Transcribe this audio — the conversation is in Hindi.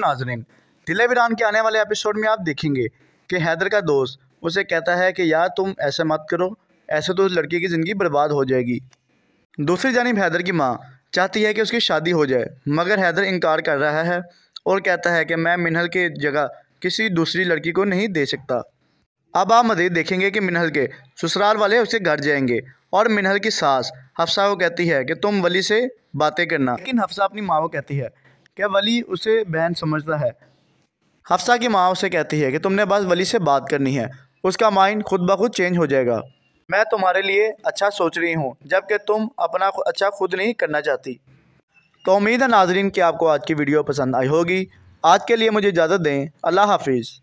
नाजरीन टिले बिरान के आने वाले एपिसोड में आप देखेंगे कि हैदर का दोस्त उसे कहता है कि यार तुम ऐसे मत करो ऐसे तो उस लड़की की ज़िंदगी बर्बाद हो जाएगी दूसरी जानब हैदर की माँ चाहती है कि उसकी शादी हो जाए मगर हैदर इनकार कर रहा है और कहता है कि मैं मिनहल के जगह किसी दूसरी लड़की को नहीं दे सकता अब आप मजीद देखेंगे कि मिनहल के ससुराल वाले उसके घर जाएंगे और मिनहल की सास हफ्सा को कहती है कि तुम वली से बातें करना लेकिन हफ्सा अपनी माँ को कहती है क्या वली उसे बहन समझता है हफ्सा की माँ उसे कहती है कि तुमने बस वली से बात करनी है उसका माइंड खुद ब खुद चेंज हो जाएगा मैं तुम्हारे लिए अच्छा सोच रही हूँ जबकि तुम अपना अच्छा खुद नहीं करना चाहती तो उम्मीद है नाजरीन कि आपको आज की वीडियो पसंद आई होगी आज के लिए मुझे इजाज़त दें अल्लाह हाफिज़